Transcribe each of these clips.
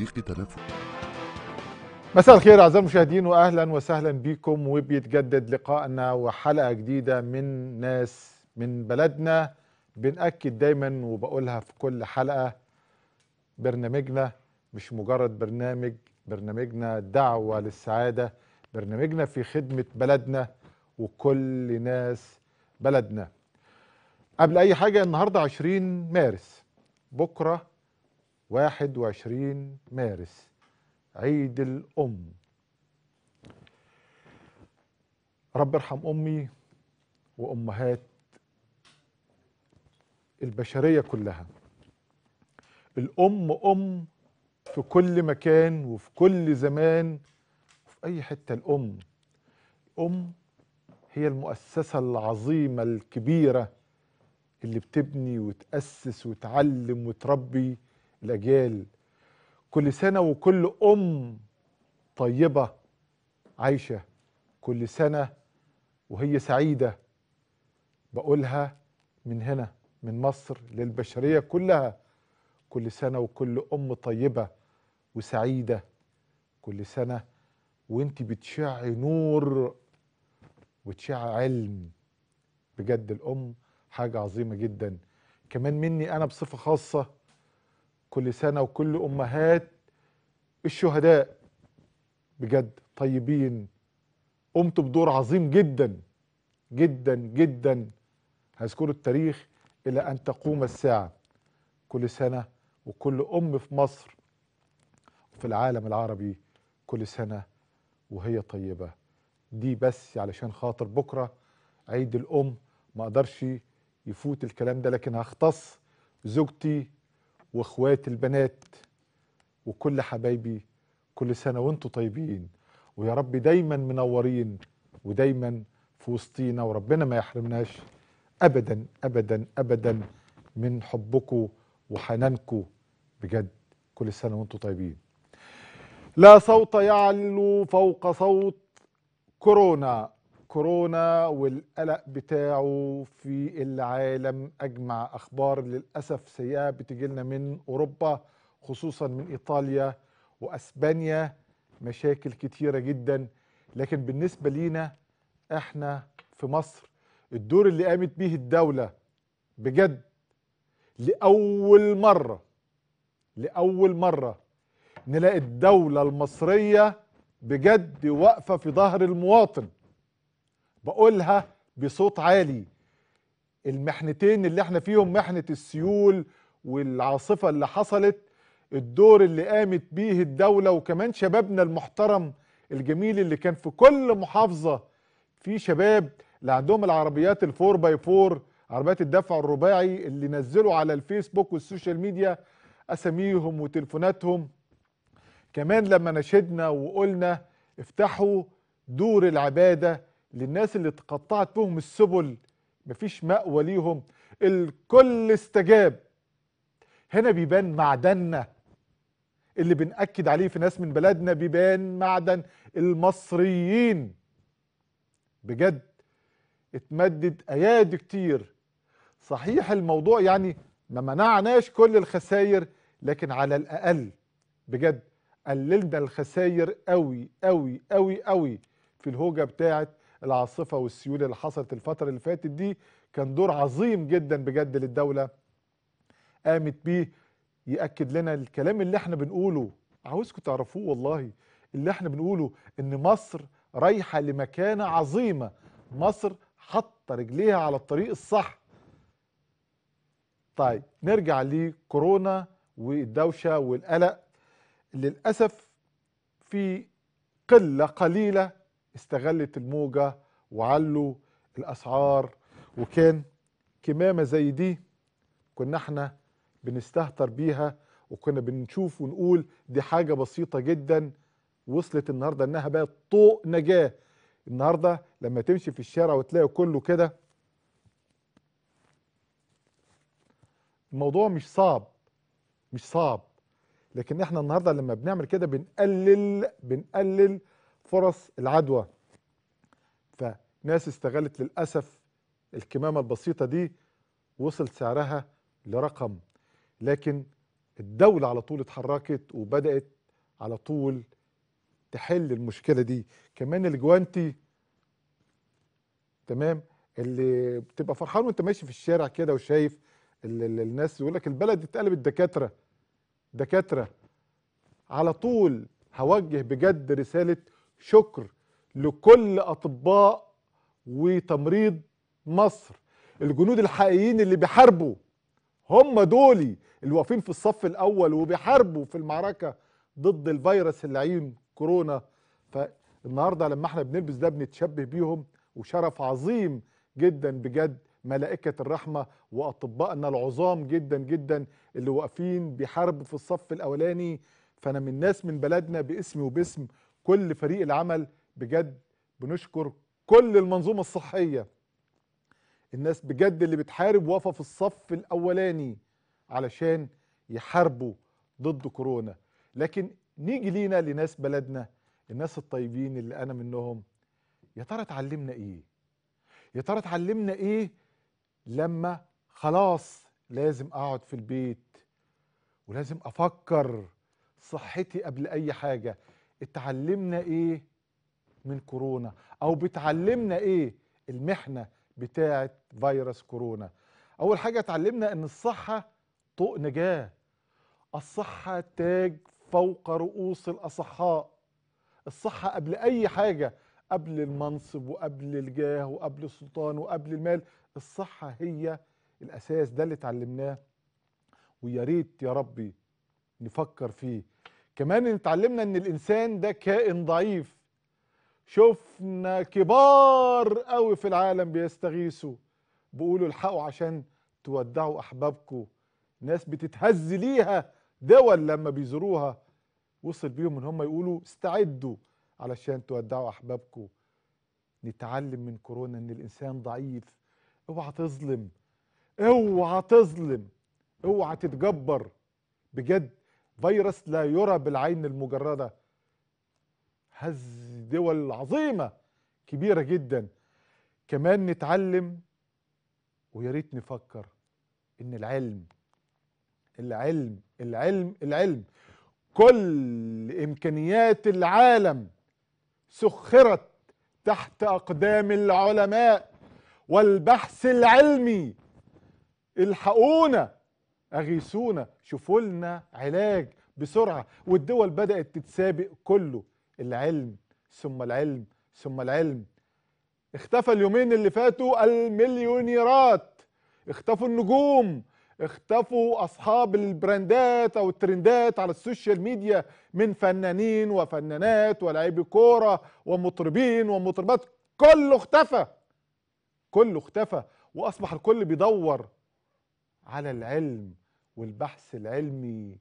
فريق تنافس مساء الخير اعزائي المشاهدين واهلا وسهلا بكم وبيتجدد لقائنا وحلقه جديده من ناس من بلدنا بنأكد دايما وبقولها في كل حلقه برنامجنا مش مجرد برنامج برنامجنا دعوه للسعاده برنامجنا في خدمه بلدنا وكل ناس بلدنا قبل اي حاجه النهارده 20 مارس بكره 21 مارس عيد الأم رب ارحم أمي وأمهات البشرية كلها الأم أم في كل مكان وفي كل زمان وفي أي حتة الأم الأم هي المؤسسة العظيمة الكبيرة اللي بتبني وتأسس وتعلم وتربي الأجيال كل سنة وكل أم طيبة عايشة كل سنة وهي سعيدة بقولها من هنا من مصر للبشرية كلها كل سنة وكل أم طيبة وسعيدة كل سنة وانت بتشع نور وتشع علم بجد الأم حاجة عظيمة جدا كمان مني أنا بصفة خاصة كل سنة وكل أمهات الشهداء بجد طيبين قمتوا بدور عظيم جدا جدا جدا هذكر التاريخ إلى أن تقوم الساعة كل سنة وكل أم في مصر وفي العالم العربي كل سنة وهي طيبة دي بس علشان خاطر بكرة عيد الأم ما أقدرش يفوت الكلام ده لكن هختص زوجتي واخواتي البنات وكل حبايبي كل سنه وانتم طيبين ويا رب دايما منورين ودايما في وسطينا وربنا ما يحرمناش ابدا ابدا ابدا من حبكم وحنانكم بجد كل سنه وانتم طيبين لا صوت يعلو فوق صوت كورونا كورونا والقلق بتاعه في العالم أجمع أخبار للأسف سيئة بتجيلنا من أوروبا خصوصا من إيطاليا وأسبانيا مشاكل كتيرة جدا لكن بالنسبة لينا احنا في مصر الدور اللي قامت بيه الدولة بجد لأول مرة لأول مرة نلاقي الدولة المصرية بجد واقفة في ظهر المواطن بقولها بصوت عالي المحنتين اللي احنا فيهم محنة السيول والعاصفة اللي حصلت الدور اللي قامت بيه الدولة وكمان شبابنا المحترم الجميل اللي كان في كل محافظة في شباب اللي عندهم العربيات الفور باي فور عربيات الدفع الرباعي اللي نزلوا على الفيسبوك والسوشيال ميديا اساميهم وتليفوناتهم كمان لما نشدنا وقلنا افتحوا دور العباده للناس اللي تقطعت بهم السبل مفيش مأوى ليهم الكل استجاب هنا بيبان معدننا اللي بنأكد عليه في ناس من بلدنا بيبان معدن المصريين بجد اتمدد ايادي كتير صحيح الموضوع يعني ما منعناش كل الخساير لكن على الاقل بجد قللنا الخساير قوي قوي قوي قوي في الهوجه بتاعه العاصفه والسيول اللي حصلت الفتره اللي فاتت دي كان دور عظيم جدا بجد للدوله قامت بيه ياكد لنا الكلام اللي احنا بنقوله عاوزكم تعرفوه والله اللي احنا بنقوله ان مصر رايحه لمكانه عظيمه مصر حاطه رجليها على الطريق الصح طيب نرجع لكورونا والدوشه والقلق للاسف في قله قليله استغلت الموجة وعلوا الأسعار وكان كمامة زي دي كنا احنا بنستهتر بيها وكنا بنشوف ونقول دي حاجة بسيطة جدا وصلت النهاردة انها بقت طوق نجاة النهاردة لما تمشي في الشارع وتلاقي كله كده الموضوع مش صعب مش صعب لكن احنا النهاردة لما بنعمل كده بنقلل بنقلل فرص العدوى فناس استغلت للأسف الكمامة البسيطة دي وصل سعرها لرقم لكن الدولة على طول اتحركت وبدأت على طول تحل المشكلة دي كمان الجوانتي تمام اللي بتبقى فرحان وانت ماشي في الشارع كده وشايف الناس يقول لك البلد اتقلبت دكاترة دكاترة على طول هوجه بجد رسالة شكر لكل اطباء وتمريض مصر الجنود الحقيقيين اللي بيحاربوا هم دول اللي واقفين في الصف الاول وبيحاربوا في المعركه ضد الفيروس اللعين كورونا فالنهارده لما احنا بنلبس ده بنتشبه بيهم وشرف عظيم جدا بجد ملائكة الرحمة وأطبائنا العظام جدا جدا اللي واقفين بيحاربوا في الصف الأولاني فأنا من ناس من بلدنا باسمي وباسم كل فريق العمل بجد بنشكر كل المنظومة الصحية الناس بجد اللي بتحارب وقفة في الصف الأولاني علشان يحاربوا ضد كورونا لكن نيجي لينا لناس بلدنا الناس الطيبين اللي أنا منهم يا ترى اتعلمنا إيه يا ترى اتعلمنا إيه لما خلاص لازم أقعد في البيت ولازم أفكر صحتي قبل أي حاجة اتعلمنا ايه من كورونا او بتعلمنا ايه المحنه بتاعه فيروس كورونا اول حاجه اتعلمنا ان الصحه طوق نجاه الصحه تاج فوق رؤوس الاصحاء الصحه قبل اي حاجه قبل المنصب وقبل الجاه وقبل السلطان وقبل المال الصحه هي الاساس ده اللي اتعلمناه ويا ريت يا ربي نفكر فيه كمان اتعلمنا ان الانسان ده كائن ضعيف شفنا كبار قوي في العالم بيستغيثوا بيقولوا الحقوا عشان تودعوا احبابكم ناس بتتهز ليها دول لما بيزوروها وصل بيهم ان هم يقولوا استعدوا علشان تودعوا احبابكم نتعلم من كورونا ان الانسان ضعيف اوعى تظلم اوعى تظلم اوعى تتجبر بجد فيروس لا يرى بالعين المجردة هز دول عظيمة كبيرة جدا كمان نتعلم ويا ريت نفكر ان العلم العلم العلم العلم كل امكانيات العالم سخرت تحت اقدام العلماء والبحث العلمي الحقونا اغيثونا شوفوا لنا علاج بسرعه والدول بدات تتسابق كله العلم ثم العلم ثم العلم اختفى اليومين اللي فاتوا المليونيرات اختفوا النجوم اختفوا اصحاب البراندات او الترندات على السوشيال ميديا من فنانين وفنانات ولاعبي كوره ومطربين ومطربات كله اختفى كله اختفى واصبح الكل بيدور على العلم والبحث العلمي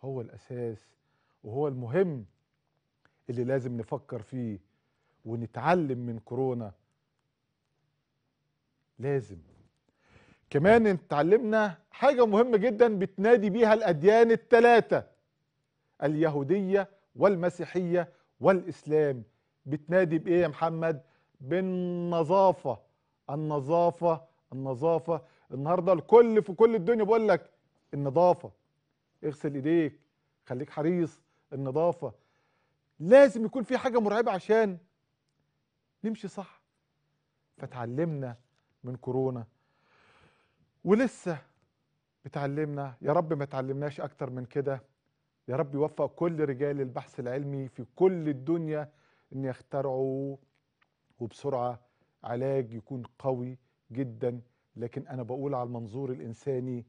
هو الاساس وهو المهم اللي لازم نفكر فيه ونتعلم من كورونا لازم كمان اتعلمنا حاجه مهمه جدا بتنادي بيها الاديان الثلاثه اليهوديه والمسيحيه والاسلام بتنادي بايه يا محمد بالنظافه النظافه النظافه النهارده الكل في كل الدنيا بيقول لك النظافه اغسل ايديك خليك حريص النظافه لازم يكون في حاجه مرعبه عشان نمشي صح فتعلمنا من كورونا ولسه بتعلمنا يا رب ما تعلمناش اكتر من كده يا رب يوفق كل رجال البحث العلمي في كل الدنيا ان يخترعوا وبسرعه علاج يكون قوي جدا لكن انا بقول على المنظور الانساني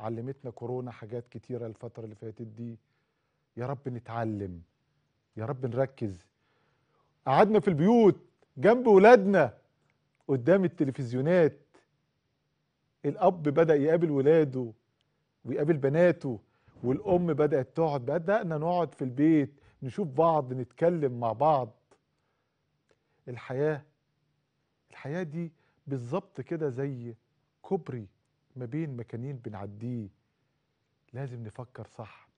علمتنا كورونا حاجات كتيره الفتره اللي فاتت دي يا رب نتعلم يا رب نركز قعدنا في البيوت جنب ولادنا قدام التلفزيونات الاب بدا يقابل ولاده ويقابل بناته والام بدات تقعد بدانا نقعد في البيت نشوف بعض نتكلم مع بعض الحياه الحياه دي بالظبط كده زي كوبري ما بين مكانين بنعديه لازم نفكر صح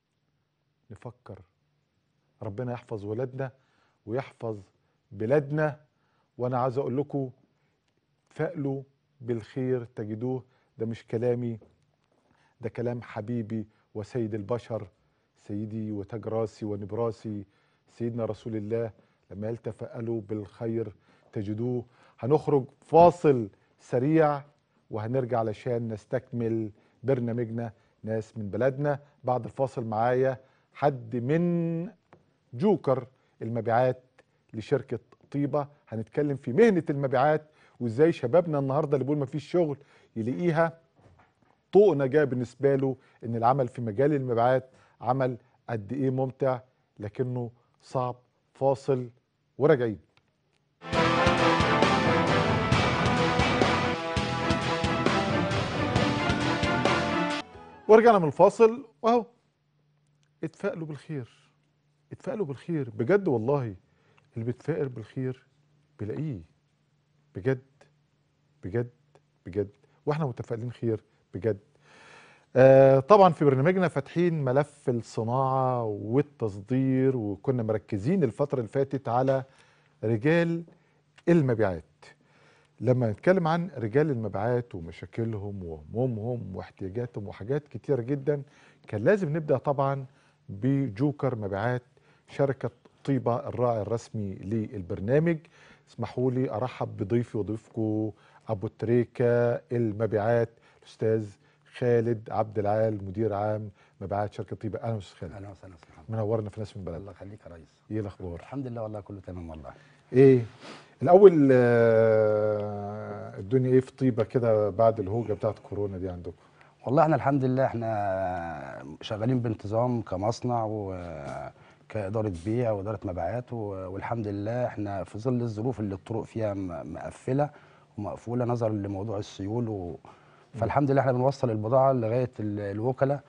نفكر ربنا يحفظ ولادنا ويحفظ بلادنا وانا عايز اقول لكم فقلوا بالخير تجدوه ده مش كلامي ده كلام حبيبي وسيد البشر سيدي وتاج راسي ونبراسي سيدنا رسول الله لما قال تفألوا بالخير تجدوه هنخرج فاصل سريع وهنرجع علشان نستكمل برنامجنا ناس من بلدنا بعد الفاصل معايا حد من جوكر المبيعات لشركة طيبة هنتكلم في مهنة المبيعات وازاي شبابنا النهاردة اللي بيقول فيش شغل يلاقيها طوق نجاة بالنسبة له ان العمل في مجال المبيعات عمل قد ايه ممتع لكنه صعب فاصل وراجعين ورجعنا من الفاصل واهو اتفائلوا بالخير اتفائلوا بالخير بجد والله اللي بيتفائل بالخير بيلاقيه بجد بجد بجد واحنا متفائلين خير بجد آه طبعا في برنامجنا فاتحين ملف الصناعة والتصدير وكنا مركزين الفترة اللي فاتت على رجال المبيعات لما نتكلم عن رجال المبيعات ومشاكلهم وهمومهم واحتياجاتهم وحاجات كتير جدا كان لازم نبدا طبعا بجوكر مبيعات شركه طيبه الراعي الرسمي للبرنامج اسمحوا لي ارحب بضيفي وضيفكم ابو تريكه المبيعات الاستاذ خالد عبد العال مدير عام مبيعات شركه طيبه اهلا وسهلا خالد اهلا وسهلا منورنا في ناس من بلد الله يخليك يا ريس ايه الاخبار الحمد لله والله كله تمام والله ايه الاول آه، الدنيا ايه في طيبه كده بعد الهوجه بتاعت كورونا دي عندكم والله احنا الحمد لله احنا شغالين بانتظام كمصنع وكاداره آه، بيع واداره مبيعات آه، والحمد لله احنا في ظل الظروف اللي الطرق فيها مقفله ومقفوله نظرا لموضوع السيول و... فالحمد لله احنا بنوصل البضاعه لغايه الوكلاء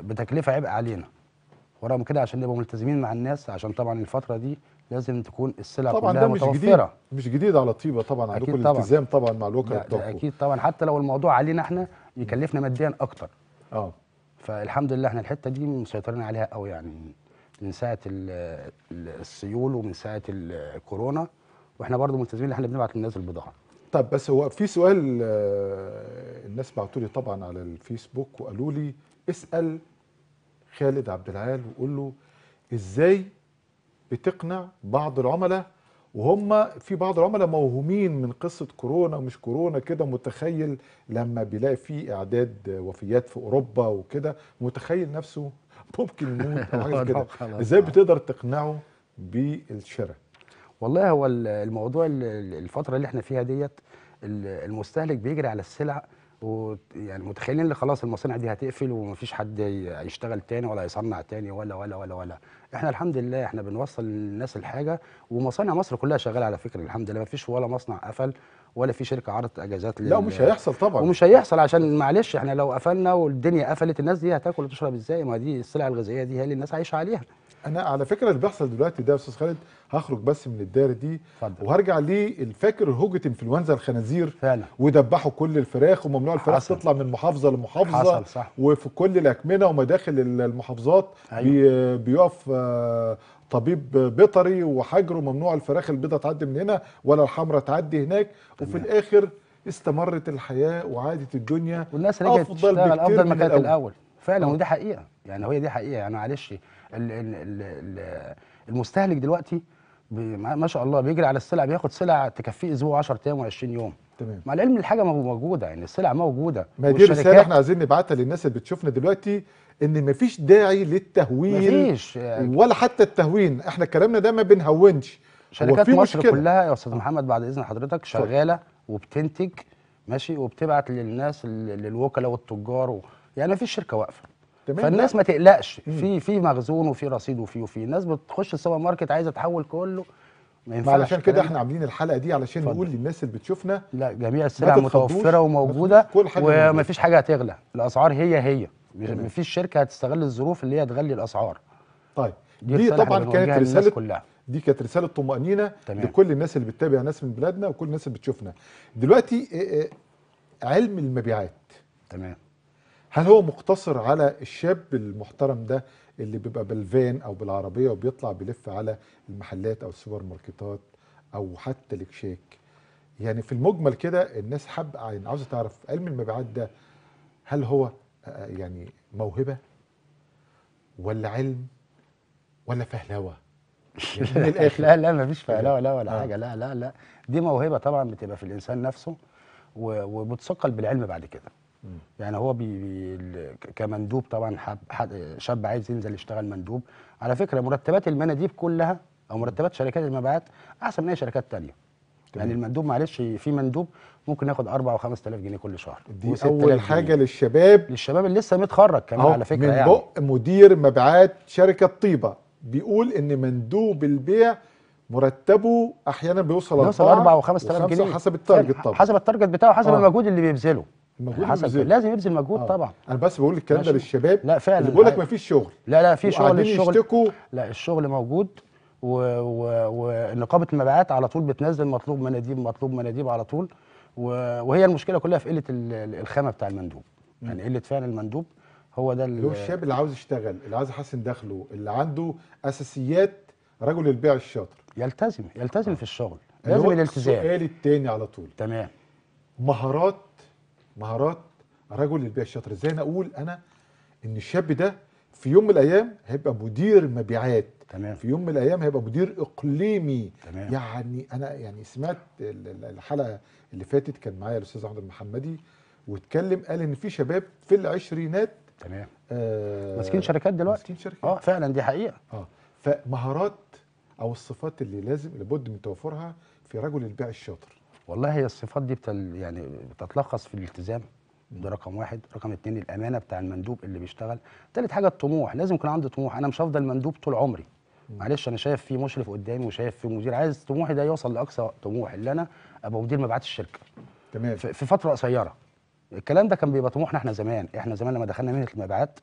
بتكلفه عبء علينا ورغم كده عشان نبقى ملتزمين مع الناس عشان طبعا الفتره دي لازم تكون السلع طبعا كلها ده مش متوفره جديد مش جديد على طيبه طبعا عندكم التزام طبعا, مع الوكلاء بتوعكم اكيد طبعا حتى لو الموضوع علينا احنا يكلفنا ماديا اكتر اه فالحمد لله احنا الحته دي مسيطرين عليها قوي يعني من ساعه السيول ومن ساعه الكورونا واحنا برضو ملتزمين ان احنا بنبعت للناس البضاعه طب بس هو في سؤال آه، الناس بعتوا لي طبعا على الفيسبوك وقالوا لي اسال خالد عبد العال وقول له ازاي بتقنع بعض العملاء وهم في بعض العملاء موهومين من قصه كورونا مش كورونا كده متخيل لما بيلاقي في اعداد وفيات في اوروبا وكده متخيل نفسه ممكن يموت او حاجه كده ازاي آه. بتقدر تقنعه بالشراء والله هو الموضوع الفتره اللي احنا فيها ديت المستهلك بيجري على السلع ويعني متخيلين ان خلاص المصانع دي هتقفل ومفيش حد هيشتغل تاني ولا هيصنع تاني ولا ولا ولا ولا احنا الحمد لله احنا بنوصل للناس الحاجه ومصانع مصر كلها شغاله على فكره الحمد لله مفيش ولا مصنع قفل ولا في شركه عرضت اجازات لا ومش هيحصل طبعا ومش هيحصل عشان معلش احنا لو قفلنا والدنيا قفلت الناس دي هتاكل وتشرب ازاي ما دي السلع الغذائيه دي هي اللي الناس عايشه عليها انا على فكره اللي بيحصل دلوقتي ده يا استاذ خالد هخرج بس من الدار دي فضل. وهرجع ليه الفاكر هوجه انفلونزا الخنازير فعلا ودبحوا كل الفراخ وممنوع الفراخ حصل. تطلع من محافظه لمحافظه حصل صح. وفي كل الاكمنه ومداخل المحافظات أيوة. بي بيقف آه، طبيب بيطري وحجره وممنوع الفراخ البيضاء تعدي من هنا ولا الحمراء تعدي هناك طبعا. وفي الاخر استمرت الحياه وعادت الدنيا والناس رجعت تشتغل افضل ما كانت الاول, الأول. فعلا آه. ودي حقيقه يعني هي دي حقيقه يعني معلش المستهلك دلوقتي ما شاء الله بيجري على السلع بياخد سلع تكفيه اسبوع 10 ايام و20 يوم تمام مع العلم الحاجه موجوده يعني السلع موجوده ما دي رساله احنا عايزين نبعتها للناس اللي بتشوفنا دلوقتي ان مفيش داعي للتهويل مفيش يعني ولا حتى التهوين احنا كلامنا ده ما بنهونش شركات مصر مشكلة. كلها يا استاذ محمد بعد اذن حضرتك شغاله وبتنتج ماشي وبتبعت للناس للوكلاء والتجار و... يعني مفيش شركه واقفه تمام فالناس ما تقلقش في في مخزون وفي رصيد وفي وفي الناس بتخش السوبر ماركت عايزه تحول كله ما ينفعش علشان كده احنا عاملين الحلقه دي علشان فضل. نقول للناس اللي بتشوفنا لا جميع السلع متوفره وموجوده ومفيش حاجه هتغلى الاسعار هي هي مفيش شركه هتستغل الظروف اللي هي تغلي الاسعار طيب دي, دي طبعا كانت رساله كلها. دي كانت رساله طمانينه تمام. لكل الناس اللي بتتابع ناس من بلادنا وكل الناس اللي بتشوفنا دلوقتي علم المبيعات تمام هل هو مقتصر على الشاب المحترم ده اللي بيبقى بالفان او بالعربيه وبيطلع بيلف على المحلات او السوبر ماركتات او حتى الكشاك يعني في المجمل كده الناس حب يعني عاوزه تعرف علم المبيعات ده هل هو آه، آه، يعني موهبه ولا علم ولا فهلوه يعني من الاخر لا لا مفيش يعني فهلوه لا ولا آه. حاجه لا لا لا دي موهبه طبعا بتبقى في الانسان نفسه وبتثقل بالعلم بعد كده يعني هو بي بي كمندوب طبعا حب حد شاب عايز ينزل يشتغل مندوب على فكره مرتبات المناديب كلها او مرتبات شركات المبيعات احسن من اي شركات ثانيه يعني المندوب معلش في مندوب ممكن ياخد 4 و5000 جنيه كل شهر دي اول حاجه جنيه. للشباب للشباب اللي لسه متخرج كمان على فكره من يعني من بق مدير مبيعات شركه طيبه بيقول ان مندوب البيع مرتبه احيانا بيوصل 4 4 و5000 جنيه حسب التارجت يعني طبعا حسب التارجت بتاعه حسب آه. المجهود اللي بيبذله مجهود حسب لازم يبذل مجهود آه. طبعا انا بس بقول الكلام ده للشباب لا فعلا اللي بيقول لك مفيش شغل لا لا في شغل الشغل يشتكوا لا الشغل موجود ونقابه و... المبيعات على طول بتنزل مطلوب مناديب مطلوب مناديب على طول و... وهي المشكله كلها في قله الخامه بتاع المندوب م. يعني قله فعلا المندوب هو ده اللي هو الشاب اللي عاوز يشتغل اللي عاوز يحسن دخله اللي عنده اساسيات رجل البيع الشاطر يلتزم يلتزم آه. في الشغل لازم الالتزام السؤال التاني على طول تمام مهارات مهارات رجل البيع الشاطر ازاي انا اقول انا ان الشاب ده في يوم من الايام هيبقى مدير مبيعات تمام في يوم من الايام هيبقى مدير اقليمي تمام. يعني انا يعني سمعت الحلقه اللي فاتت كان معايا الاستاذ احمد المحمدي واتكلم قال ان في شباب في العشرينات تمام آه ماسكين شركات دلوقتي ماسكين شركات اه فعلا دي حقيقه اه فمهارات او الصفات اللي لازم لابد من توفرها في رجل البيع الشاطر والله هي الصفات دي بتل يعني بتتلخص في الالتزام ده رقم واحد رقم اتنين الامانه بتاع المندوب اللي بيشتغل تالت حاجه الطموح لازم يكون عندي طموح انا مش هفضل مندوب طول عمري معلش انا شايف في مشرف قدامي وشايف في مدير عايز طموحي ده يوصل لاقصى طموح اللي انا ابقى مدير مبيعات الشركه تمام في فتره قصيره الكلام ده كان بيبقى طموحنا احنا زمان احنا زمان لما دخلنا مهنه المبيعات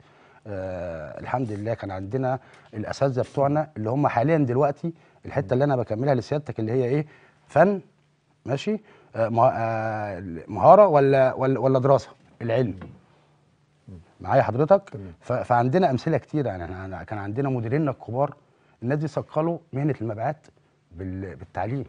آه الحمد لله كان عندنا الاساتذه بتوعنا اللي هم حاليا دلوقتي الحته اللي انا بكملها لسيادتك اللي هي ايه فن ماشي آه، آه، مهاره ولا ولا, ولا دراسه العلم معايا حضرتك فعندنا امثله كتير يعني احنا كان عندنا مديريننا الكبار الناس دي صقلوا مهنه المبيعات بالتعليم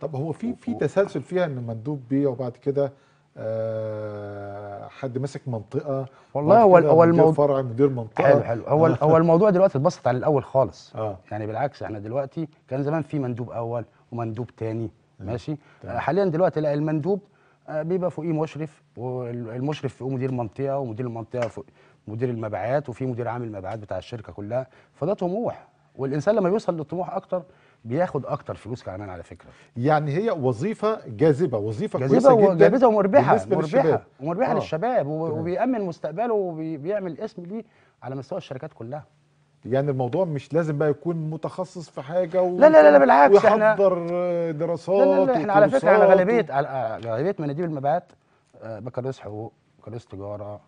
طب هو في في تسلسل فيها ان مندوب بيع وبعد كده آه حد ماسك منطقه والله هو هو الموضوع فرع مدير منطقه حلو حلو هو هو الموضوع دلوقتي اتبسط على الاول خالص آه. يعني بالعكس احنا دلوقتي كان زمان في مندوب اول ومندوب تاني ماشي آه، حاليا دلوقتي لا المندوب آه، بيبقى فوقيه مشرف والمشرف فوقيه مدير منطقه ومدير المنطقه فوق مدير المبيعات وفي مدير عامل المبيعات بتاع الشركه كلها فده طموح والانسان لما يوصل للطموح اكتر بياخد اكتر فلوس كمان على فكره يعني هي وظيفه جاذبه وظيفه جاذبه كويسه جدا جاذبه ومربحه مربحه للشباب. ومربحه آه. للشباب وبيامن مستقبله وبيعمل اسم ليه على مستوى الشركات كلها يعني الموضوع مش لازم بقى يكون متخصص في حاجه و... لا لا لا بالعكس احنا ويحضر آه، دراسات لا لا, لا احنا على فكره على غالبيه آه، على غالبيه مناديب المبيعات بكالوريوس آه، حقوق بكالوريوس تجاره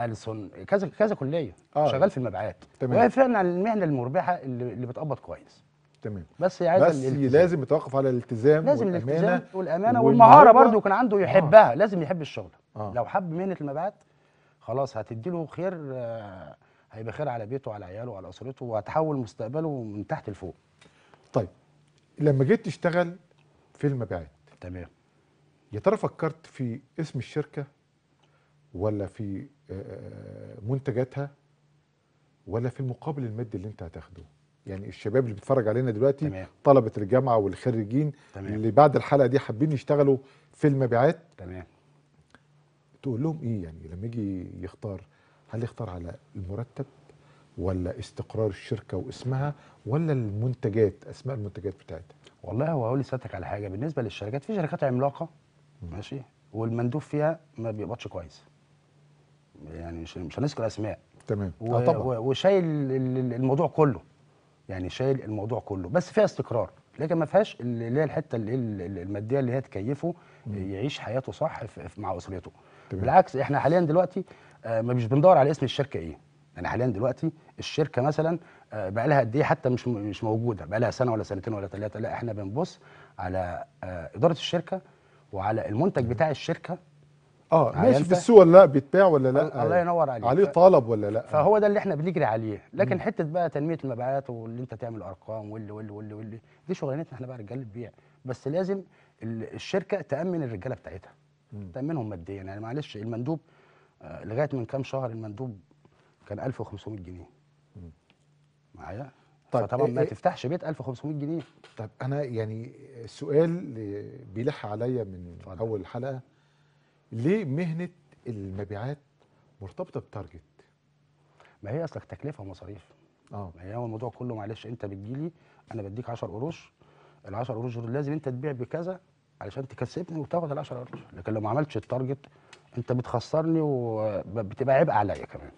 السون كذا كذا كليه آه. شغال في المبيعات تمام وهي فعلا المهنه المربحه اللي, بتقبض كويس تمام بس هي عايزه بس الالتزام. لازم يتوقف على الالتزام لازم والأمانة الالتزام والامانه والمهاره برضه يكون عنده يحبها آه. لازم يحب الشغل آه. لو حب مهنه المبيعات خلاص هتدي له خير آه هيبقى خير على بيته وعلى عياله وعلى اسرته وهتحول مستقبله من تحت لفوق طيب لما جيت تشتغل في المبيعات تمام يا ترى فكرت في اسم الشركه ولا في آه، آه، منتجاتها ولا في المقابل المادي اللي انت هتاخده يعني الشباب اللي بيتفرج علينا دلوقتي تمام. طلبه الجامعه والخريجين تمام. اللي بعد الحلقه دي حابين يشتغلوا في المبيعات تمام تقول لهم ايه يعني لما يجي يختار هل يختار على المرتب ولا استقرار الشركه واسمها ولا المنتجات اسماء المنتجات بتاعتها والله هو اقول لسيادتك على حاجه بالنسبه للشركات في شركات عملاقه ماشي والمندوب فيها ما بيقبضش كويس يعني مش مش هنذكر اسماء تمام و... آه طبعا وشايل الموضوع كله يعني شايل الموضوع كله بس فيها استقرار لكن ما فيهاش اللي هي الحته اللي الماديه اللي هي تكيفه يعيش حياته صح مع اسرته بالعكس احنا حاليا دلوقتي آه، مش بندور على اسم الشركه ايه يعني حاليا دلوقتي الشركه مثلا آه، بقى لها قد ايه حتى مش مش موجوده بقى لها سنه ولا سنتين ولا ثلاثه لا احنا بنبص على آه، اداره الشركه وعلى المنتج بتاع الشركه اه ماشي في السوق ولا لا بيتباع ولا لا الله ينور عليك عليه طلب ولا لا فهو ده اللي احنا بنجري عليه لكن حته بقى تنميه المبيعات واللي انت تعمل ارقام واللي واللي واللي واللي دي شغلانتنا احنا بقى رجال البيع بس لازم الشركه تامن الرجاله بتاعتها تامنهم ماديا يعني معلش المندوب آه، لغايه من كام شهر المندوب كان 1500 جنيه معايا طيب طبعا إيه ما إيه؟ تفتحش بيت 1500 جنيه طب انا يعني السؤال بيلح عليا من فضل. اول الحلقه ليه مهنه المبيعات مرتبطه بتارجت ما هي اصلك تكلفه ومصاريف اه ما هي هو الموضوع كله معلش انت بتجيلي انا بديك 10 قروش ال 10 قروش دول لازم انت تبيع بكذا علشان تكسبني وتاخد ال 10 قروش لكن لو ما عملتش التارجت انت بتخسرني وبتبقى عبء عليا كمان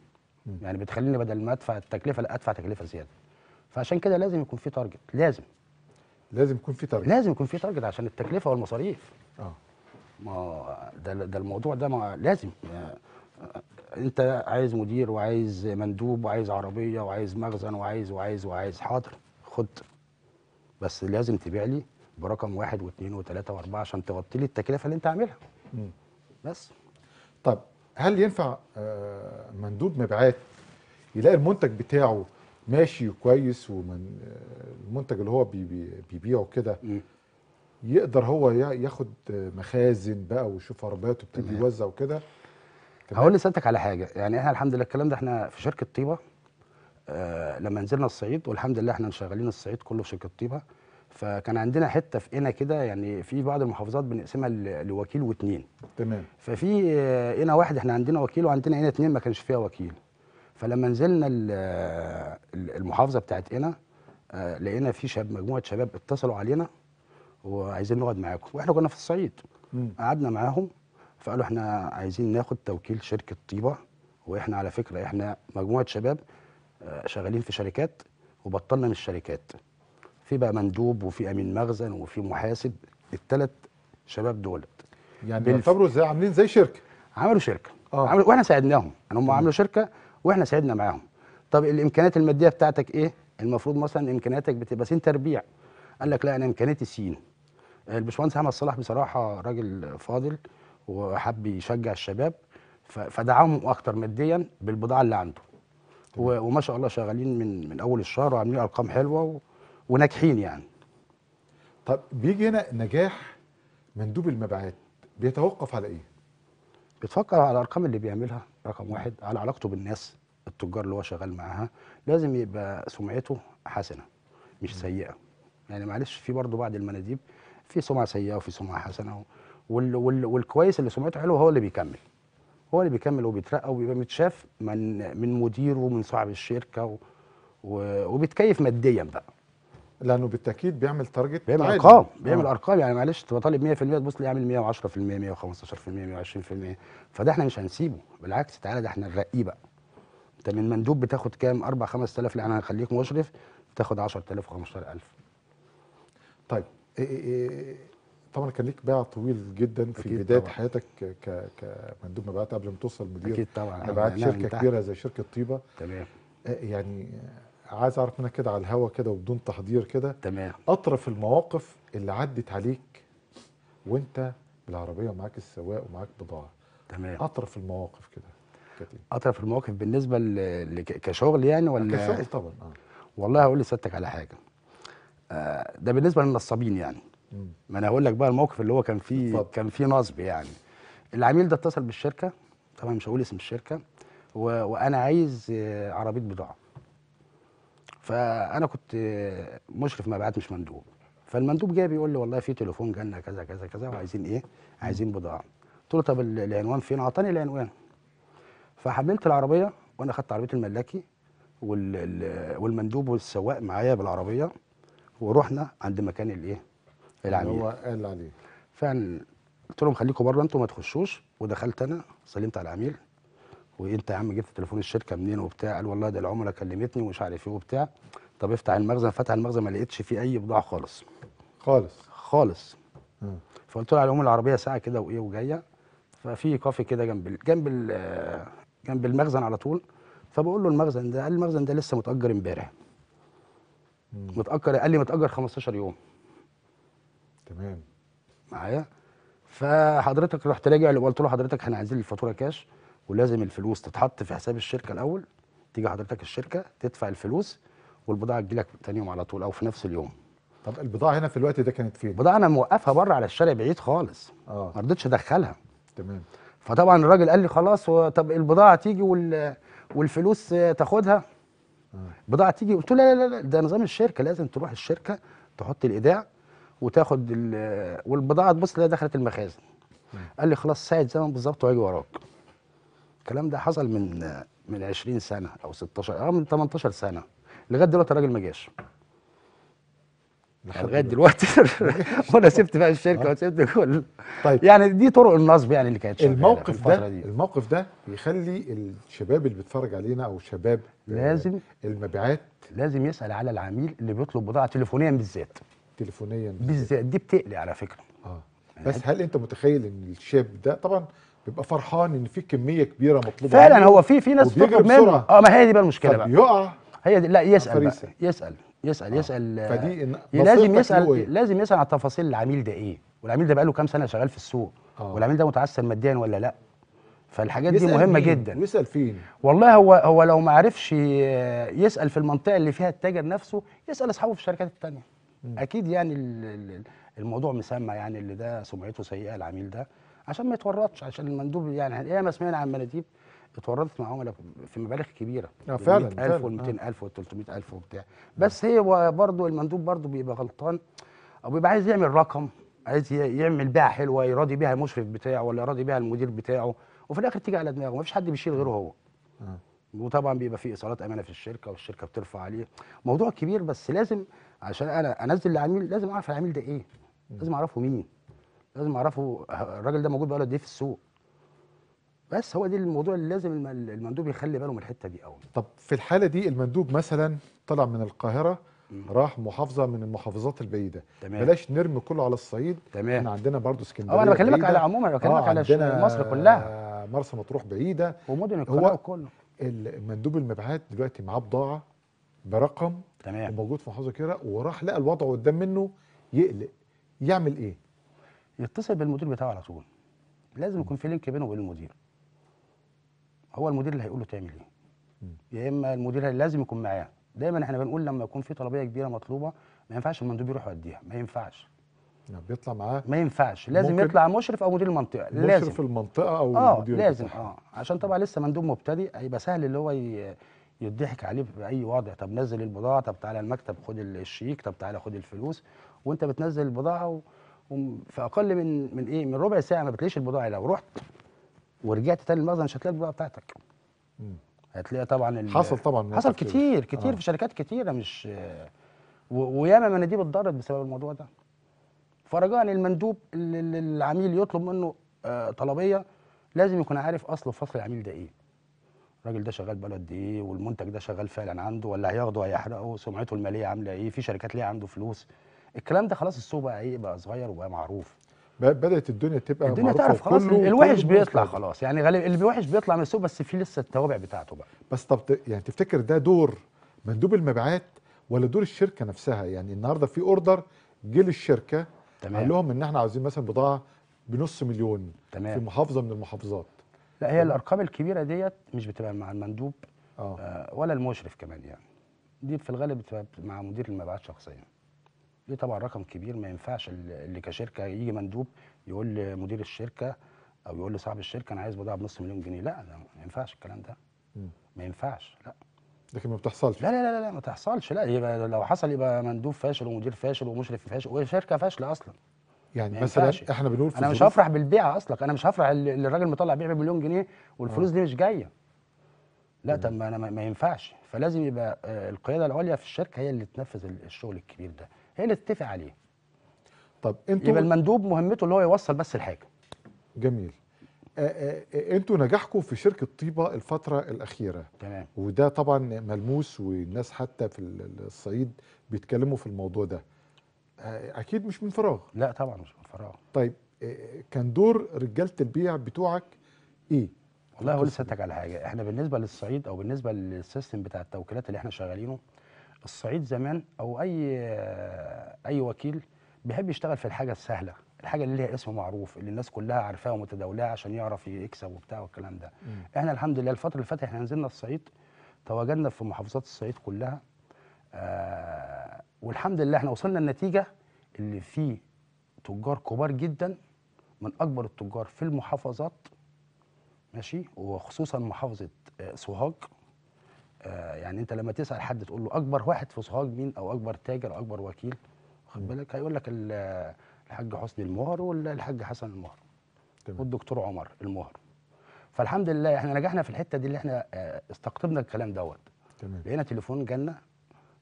يعني بتخليني بدل ما ادفع التكلفه لا ادفع تكلفه زياده فعشان كده لازم يكون في تارجت لازم لازم يكون في تارجت لازم يكون في تارجت عشان التكلفه والمصاريف اه ما ده ده الموضوع ده ما لازم يعني انت عايز مدير وعايز مندوب وعايز عربيه وعايز مخزن وعايز وعايز وعايز حاضر خد بس لازم تبيع لي برقم واحد واثنين وثلاثه واربعه عشان تغطي لي التكلفه اللي انت عاملها بس طب هل ينفع آه، مندوب مبيعات يلاقي المنتج بتاعه ماشي كويس ومن آه، المنتج اللي هو بيبيعه كده يقدر هو ياخد آه، مخازن بقى ويشوف عربيات ويبتدي يوزع وكده هقول لسيادتك على حاجه يعني احنا الحمد لله الكلام ده احنا في شركه طيبه لما نزلنا الصعيد والحمد لله احنا مشغلين الصعيد كله في شركه طيبه فكان عندنا حته في قنا كده يعني في بعض المحافظات بنقسمها لوكيل واثنين تمام ففي قنا واحد احنا عندنا وكيل وعندنا قنا اثنين ما كانش فيها وكيل فلما نزلنا المحافظه بتاعت قنا آه، لقينا في شاب مجموعه شباب اتصلوا علينا وعايزين نقعد معاكم واحنا كنا في الصعيد قعدنا معاهم فقالوا احنا عايزين ناخد توكيل شركه طيبه واحنا على فكره احنا مجموعه شباب آه، شغالين في شركات وبطلنا من الشركات في بقى مندوب وفي امين مخزن وفي محاسب الثلاث شباب دولت يعني يعتبروا ازاي عاملين زي شركه عملوا شركه آه. عملوا واحنا ساعدناهم يعني هم عملوا شركه واحنا ساعدنا معاهم طب الامكانيات الماديه بتاعتك ايه المفروض مثلا امكانياتك بتبقى سين تربيع قال لك لا انا امكانياتي سين الباشمهندس احمد صلاح بصراحه راجل فاضل وحب يشجع الشباب فدعمهم اكتر ماديا بالبضاعه اللي عنده وما شاء الله شغالين من من اول الشهر وعاملين ارقام حلوه وناجحين يعني طب بيجي هنا نجاح مندوب المبيعات بيتوقف على ايه؟ بتفكر على الارقام اللي بيعملها رقم واحد على علاقته بالناس التجار اللي هو شغال معاها لازم يبقى سمعته حسنه مش سيئه يعني معلش في برضه بعض المناديب في سمعه سيئه وفي سمعه حسنه وال وال والكويس اللي سمعته حلوه هو اللي بيكمل هو اللي بيكمل وبيترقى وبيبقى متشاف من من مديره ومن صاحب الشركه و... و... وبيتكيف ماديا بقى لانه بالتاكيد بيعمل تارجت بيعمل عادي. ارقام بيعمل آه. ارقام يعني معلش تبقى طالب 100% تبص لي يعمل 110% 115% 120% فده احنا مش هنسيبه بالعكس تعالى ده احنا نرقيه بقى انت من مندوب بتاخد كام 4 5000 لا انا هخليك مشرف تاخد 10000 و 15000 طيب إيه، إيه،, إيه إيه طبعا كان ليك باع طويل جدا في بدايه طبعًا. حياتك ك كمندوب مبيعات قبل ما توصل مدير اكيد طبعا مبيعات شركه كبيره زي شركه طيبه تمام آه، يعني عايز اعرف منك كده على الهوا كده وبدون تحضير كده تمام اطرف المواقف اللي عدت عليك وانت بالعربيه ومعاك السواق ومعاك بضاعه تمام اطرف المواقف كده اطرف المواقف بالنسبه كشغل يعني ولا كشغل طبعا آه. والله هقول لسيادتك على حاجه آه ده بالنسبه للنصابين يعني ما انا هقول لك بقى الموقف اللي هو كان فيه فضل. كان فيه نصب يعني العميل ده اتصل بالشركه طبعا مش هقول اسم الشركه و... وانا عايز آه، عربيه بضاعه فانا كنت مشرف مبيعات مش مندوب فالمندوب جاي بيقول لي والله في تليفون جالنا كذا كذا كذا وعايزين ايه عايزين بضاعه قلت له طب العنوان فين اعطاني العنوان فحملت العربيه وانا خدت عربيه الملاكي والمندوب والسواق معايا بالعربيه ورحنا عند مكان الايه العميل هو قال عليه فعلا قلت لهم خليكم بره انتوا ما تخشوش ودخلت انا سلمت على العميل وانت يا عم جبت تليفون الشركه منين وبتاع قال والله ده العملاء كلمتني ومش عارف ايه وبتاع طب افتح المخزن فتح المخزن ما لقيتش فيه اي بضاعه خالص خالص خالص فقلت له على العموم العربيه ساعه كده وايه وجايه ففي كافي كده جنب جنب جنب المخزن على طول فبقول له المخزن ده قال المخزن ده لسه متاجر امبارح متاجر قال لي متاجر 15 يوم تمام معايا فحضرتك رحت راجع قلت له حضرتك احنا عايزين الفاتوره كاش ولازم الفلوس تتحط في حساب الشركه الاول تيجي حضرتك الشركه تدفع الفلوس والبضاعه تجي لك ثاني يوم على طول او في نفس اليوم طب البضاعه هنا في الوقت ده كانت فين البضاعه انا موقفها بره على الشارع بعيد خالص اه ما رضيتش ادخلها تمام فطبعا الراجل قال لي خلاص طب البضاعه تيجي وال... والفلوس تاخدها آه. البضاعه تيجي قلت له لا لا لا ده نظام الشركه لازم تروح الشركه تحط الايداع وتاخد ال... والبضاعه تبص تلاقيها دخلت المخازن قال لي خلاص ساعد زمن بالظبط واجي وراك الكلام ده حصل من من 20 سنه او 16 اه من 18 سنه لغايه دلوقتي الراجل ما جاش لغايه دلوقتي وانا سبت بقى الشركه آه. وسبت كل طيب يعني دي طرق النصب يعني اللي كانت الموقف ده دي. الموقف ده يخلي الشباب اللي بيتفرج علينا او شباب آه، لازم المبيعات لازم يسال على العميل اللي بيطلب بضاعه تليفونيا بالذات تليفونيا بالذات دي بتقلق على فكره اه بس هل انت متخيل ان الشاب ده طبعا بيبقى فرحان ان في كميه كبيره مطلوبه فعلا هو في في ناس بتطلب منه اه ما هي دي بقى المشكله بقى يقع هي دي لا يسال بقى يسال يسال آه. يسال فدي لازم يسال إيه؟ لازم يسال على تفاصيل العميل ده ايه والعميل ده بقى له كام سنه شغال في السوق آه. والعميل ده متعسر ماديا ولا لا فالحاجات دي مهمه مين؟ جدا يسال فين والله هو هو لو ما عرفش آه، يسال في المنطقه اللي فيها التاجر نفسه يسال اصحابه في الشركات الثانيه اكيد يعني الموضوع مسمى يعني اللي ده سمعته سيئه العميل ده عشان ما يتورطش عشان المندوب يعني, يعني إيه ما سمعنا عن مناديب اتورطت مع عملاء في مبالغ كبيره اه فعلا 1000 و200000 و300000 وبتاع بس هي برضه المندوب برضه بيبقى غلطان او بيبقى عايز يعمل رقم عايز يعمل بيعه حلوه يراضي بيها المشرف بتاعه ولا يراضي بيها المدير بتاعه وفي الاخر تيجي على دماغه ما فيش حد بيشيل غيره هو آه. اه وطبعا بيبقى في ايصالات امانه في الشركه والشركه بترفع عليه موضوع كبير بس لازم عشان انا انزل العميل لازم اعرف العميل ده ايه لازم اعرفه مين لازم اعرفه الراجل ده موجود بقاله قد ايه في السوق بس هو دي الموضوع اللي لازم المندوب يخلي باله من الحته دي قوي طب في الحاله دي المندوب مثلا طلع من القاهره مم. راح محافظه من المحافظات البعيده تمام. بلاش نرمي كله على الصعيد تمام احنا عندنا برضه اسكندريه اه انا بكلمك على عموما بكلمك آه على مصر كلها مرسى مطروح بعيده ومدن القاهره كله المندوب المبيعات دلوقتي معاه بضاعه برقم تمام وموجود في محافظه كده وراح لقى الوضع قدام منه يقلق يعمل ايه؟ يتصل بالمدير بتاعه على طول لازم يكون في لينك بينه وبين المدير هو المدير اللي هيقول له تعمل ايه يا اما المدير اللي لازم يكون معاه دايما احنا بنقول لما يكون في طلبيه كبيره مطلوبه ما ينفعش المندوب يروح يوديها ما ينفعش يعني بيطلع معاه ما ينفعش لازم يطلع مشرف او مدير المنطقه مشرف لازم مشرف المنطقه او آه مدير لازم اه عشان طبعا لسه مندوب مبتدئ هيبقى سهل اللي هو يضحك عليه باي وضع طب نزل البضاعه طب تعالى المكتب خد الشيك طب تعالى خد الفلوس وانت بتنزل البضاعه و... في اقل من من ايه من ربع ساعه ما بتلاقيش البضاعه لو رحت ورجعت تاني المخزن مش هتلاقي البضاعه بتاعتك هتلاقي طبعا حصل طبعا حصل كتير كتير آه. في شركات كتيره مش وياما مناديب اتضرت بسبب الموضوع ده فرجاء المندوب اللي العميل يطلب منه آه، طلبيه لازم يكون عارف اصل وفصل العميل ده ايه الراجل ده شغال بقاله قد ايه والمنتج ده شغال فعلا عنده ولا هياخده هيحرقه سمعته الماليه عامله ايه في شركات ليه عنده فلوس الكلام ده خلاص السوق بقى ايه بقى صغير وبقى معروف بدات الدنيا تبقى الدنيا تعرف خلاص الوحش بيطلع خلاص يعني غالبا اللي بيوحش بيطلع من السوق بس في لسه التوابع بتاعته بقى بس طب يعني تفتكر ده دور مندوب المبيعات ولا دور الشركه نفسها يعني النهارده في اوردر جه للشركه تمام قال لهم ان احنا عاوزين مثلا بضاعه بنص مليون تمام في محافظه من المحافظات لا هي الارقام الكبيره ديت مش بتبقى مع المندوب آه. آه ولا المشرف كمان يعني دي في الغالب بتبقى مع مدير المبيعات شخصيا دي طبعا رقم كبير ما ينفعش اللي كشركه يجي مندوب يقول لمدير الشركه او يقول لصاحب الشركه انا عايز بضاعه بنص مليون جنيه لا ما ينفعش الكلام ده ما ينفعش لا لكن ما بتحصلش لا لا لا لا ما تحصلش لا يبقى لو حصل يبقى مندوب فاشل ومدير فاشل ومشرف فاشل وشركه فاشله اصلا يعني مثلا احنا بنقول انا مش هفرح بالبيع اصلا انا مش هفرح اللي الراجل مطلع بيع بمليون جنيه والفلوس آه. دي مش جايه لا طب ما انا ما ينفعش فلازم يبقى آه، القياده العليا في الشركه هي اللي تنفذ الشغل الكبير ده هي اللي تتفق عليه طب انتوا يبقى المندوب مهمته اللي هو يوصل بس الحاجه جميل آه، آه، آه، انتوا نجاحكم في شركه طيبه الفتره الاخيره تمام وده طبعا ملموس والناس حتى في الصعيد بيتكلموا في الموضوع ده اكيد مش من فراغ لا طبعا مش من فراغ طيب كان دور رجاله البيع بتوعك ايه والله هقول لسيادتك على حاجه احنا بالنسبه للصعيد او بالنسبه للسيستم بتاع التوكيلات اللي احنا شغالينه الصعيد زمان او اي اي وكيل بيحب يشتغل في الحاجه السهله الحاجه اللي ليها اسم معروف اللي الناس كلها عارفاها ومتداولاها عشان يعرف يكسب وبتاع والكلام ده م. احنا الحمد لله الفتره اللي فاتت احنا نزلنا الصعيد تواجدنا في محافظات الصعيد كلها آه والحمد لله احنا وصلنا النتيجه اللي فيه تجار كبار جدا من اكبر التجار في المحافظات ماشي وخصوصا محافظه آه، سوهاج آه، يعني انت لما تسال حد تقول له اكبر واحد في سوهاج مين او اكبر تاجر او اكبر وكيل واخد بالك هيقول لك الحاج حسني المهر ولا الحاج حسن المهر والدكتور عمر المهر فالحمد لله احنا نجحنا في الحته دي اللي احنا آه، استقطبنا الكلام دوت تمام لقينا تليفون جالنا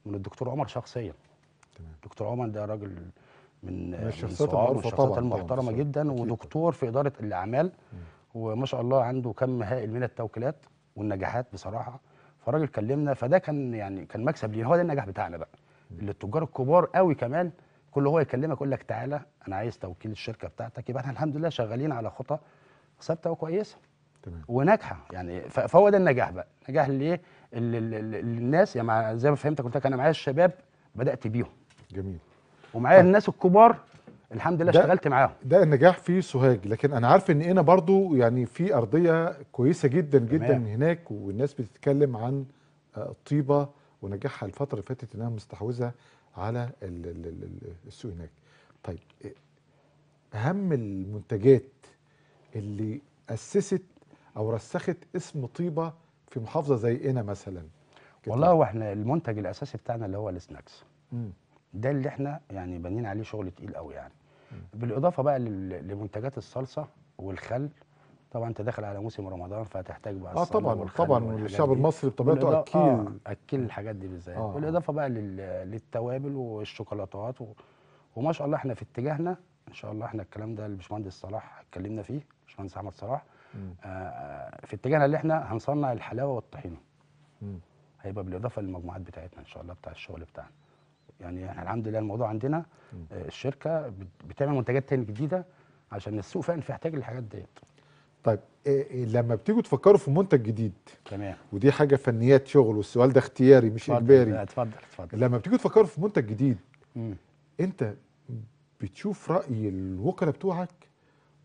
من الدكتور عمر شخصيا تمام دكتور عمر ده راجل من من الشخصيات المعروفه المحترمه جدا ودكتور في اداره الاعمال وما شاء الله عنده كم هائل من التوكيلات والنجاحات بصراحه فالراجل كلمنا فده كان يعني كان مكسب لينا هو ده النجاح بتاعنا بقى اللي التجار الكبار قوي كمان كل هو يكلمك يقول لك تعالى انا عايز توكيل الشركه بتاعتك يبقى احنا الحمد لله شغالين على خطى ثابته وكويسه تمام وناجحه يعني فهو ده النجاح بقى نجاح ليه الناس يعني زي ما فهمتك قلت لك انا معايا الشباب بدات بيهم جميل ومعايا الناس الكبار الحمد لله اشتغلت معاهم ده النجاح في سوهاج لكن انا عارف ان هنا برضو يعني في ارضيه كويسه جدا جدا هناك والناس بتتكلم عن آه، الطيبه ونجاحها الفتره اللي فاتت انها مستحوذه على السوق هناك طيب إيه، اهم المنتجات اللي اسست او رسخت اسم طيبه في محافظه زي هنا مثلا والله هو احنا المنتج الاساسي بتاعنا اللي هو السناكس ده اللي احنا يعني بنين عليه شغل تقيل قوي يعني بالاضافه بقى لمنتجات الصلصه والخل طبعا انت داخل على موسم رمضان فهتحتاج بقى اه طبعا طبعا الشعب المصري بطبيعته اكيل آه اكيل الحاجات دي بالذات آه. آه. بالاضافه بقى للتوابل والشوكولاتات و... وما شاء الله احنا في اتجاهنا ان شاء الله احنا الكلام ده الباشمهندس صلاح اتكلمنا فيه باشمهندس احمد صلاح آه،, آه في اتجاهنا اللي احنا هنصنع الحلاوه والطحينه هيبقى بالاضافه للمجموعات بتاعتنا ان شاء الله بتاع الشغل بتاعنا يعني الحمد لله الموضوع عندنا آه، الشركه بتعمل منتجات تاني جديده عشان السوق فعلا بيحتاج للحاجات ديت طيب إيه لما بتيجوا تفكروا في منتج جديد تمام ودي حاجه فنيات شغل والسؤال ده اختياري مش اجباري اتفضل اتفضل لما بتيجوا تفكروا في منتج جديد مم. انت بتشوف راي الوكلاء بتوعك